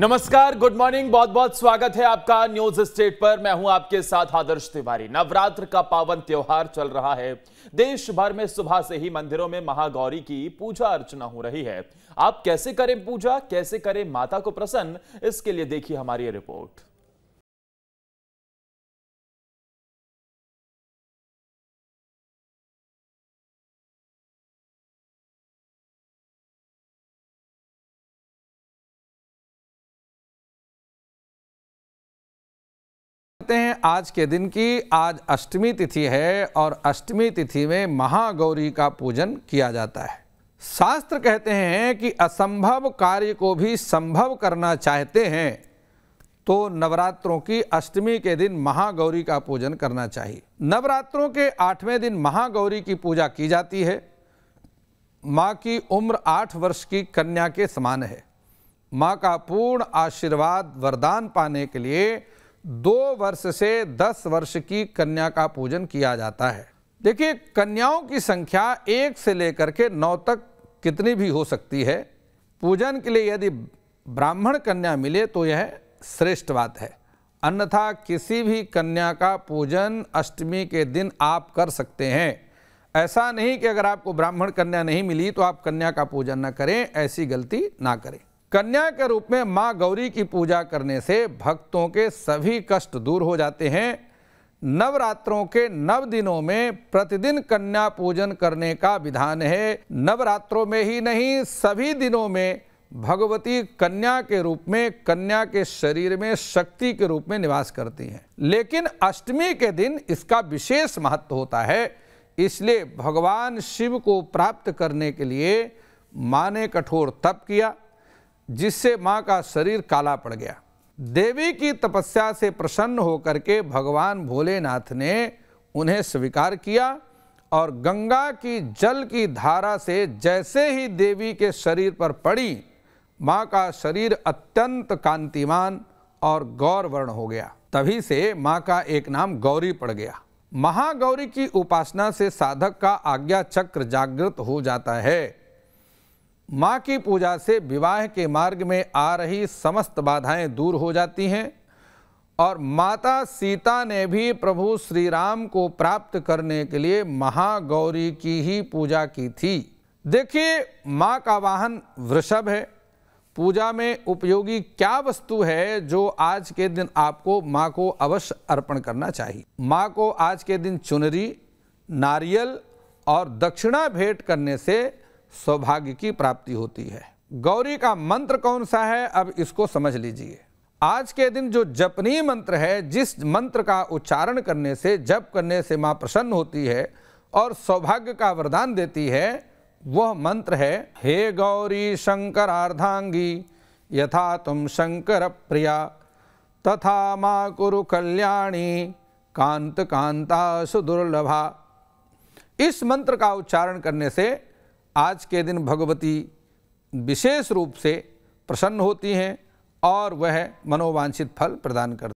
नमस्कार good morning बहुत बहुत स्वागत है आपका न्यूज स्टेट पर मैं हूं आपके साथ आदर्श तिवारी नवरात्र का पावन त्योहार चल रहा है देश भर में सुबह से ही मंदिरों में महागौरी की पूजा अर्चना हो रही है आप कैसे करें पूजा कैसे करें माता को प्रसन्न इसके लिए देखिए हमारी रिपोर्ट जानते हैं आज के दिन की आज अष्टमी तिथि है और अष्टमी तिथि में महागौरी का पूजन किया जाता है शास्त्र कहते हैं कि असंभव कार्य को भी संभव करना चाहते हैं तो नवरात्रों की अष्टमी के दिन महागौरी का पूजन करना चाहिए नवरात्रों के आठवें दिन महागौरी की पूजा की जाती है माँ की उम्र आठ वर्ष की कन्या के समान है माँ का पूर्ण आशीर्वाद वरदान पाने के लिए दो वर्ष से दस वर्ष की कन्या का पूजन किया जाता है देखिए कन्याओं की संख्या एक से लेकर के नौ तक कितनी भी हो सकती है पूजन के लिए यदि ब्राह्मण कन्या मिले तो यह श्रेष्ठ बात है अन्यथा किसी भी कन्या का पूजन अष्टमी के दिन आप कर सकते हैं ऐसा नहीं कि अगर आपको ब्राह्मण कन्या नहीं मिली तो आप कन्या का पूजन न करें ऐसी गलती ना करें कन्या के रूप में माँ गौरी की पूजा करने से भक्तों के सभी कष्ट दूर हो जाते हैं नवरात्रों के नव दिनों में प्रतिदिन कन्या पूजन करने का विधान है नवरात्रों में ही नहीं सभी दिनों में भगवती कन्या के रूप में कन्या के शरीर में शक्ति के रूप में निवास करती हैं लेकिन अष्टमी के दिन इसका विशेष महत्व होता है इसलिए भगवान शिव को प्राप्त करने के लिए माँ ने कठोर तप किया जिससे माँ का शरीर काला पड़ गया देवी की तपस्या से प्रसन्न होकर के भगवान भोलेनाथ ने उन्हें स्वीकार किया और गंगा की जल की धारा से जैसे ही देवी के शरीर पर पड़ी माँ का शरीर अत्यंत कांतिमान और गौरवर्ण हो गया तभी से माँ का एक नाम गौरी पड़ गया महागौरी की उपासना से साधक का आज्ञा चक्र जागृत हो जाता है माँ की पूजा से विवाह के मार्ग में आ रही समस्त बाधाएं दूर हो जाती हैं और माता सीता ने भी प्रभु श्री राम को प्राप्त करने के लिए महागौरी की ही पूजा की थी देखिए माँ का वाहन वृषभ है पूजा में उपयोगी क्या वस्तु है जो आज के दिन आपको माँ को अवश्य अर्पण करना चाहिए माँ को आज के दिन चुनरी नारियल और दक्षिणा भेंट करने से सौभाग्य की प्राप्ति होती है गौरी का मंत्र कौन सा है अब इसको समझ लीजिए आज के दिन जो जपनीय मंत्र है जिस मंत्र का उच्चारण करने से जप करने से माँ प्रसन्न होती है और सौभाग्य का वरदान देती है वह मंत्र है हे गौरी शंकर अर्धांगी यथा तुम शंकर प्रिया तथा माँ कुरु कल्याणी कांत कांता सुदुर्लभा इस मंत्र का उच्चारण करने से आज के दिन भगवती विशेष रूप से प्रसन्न होती हैं और वह मनोवांछित फल प्रदान करती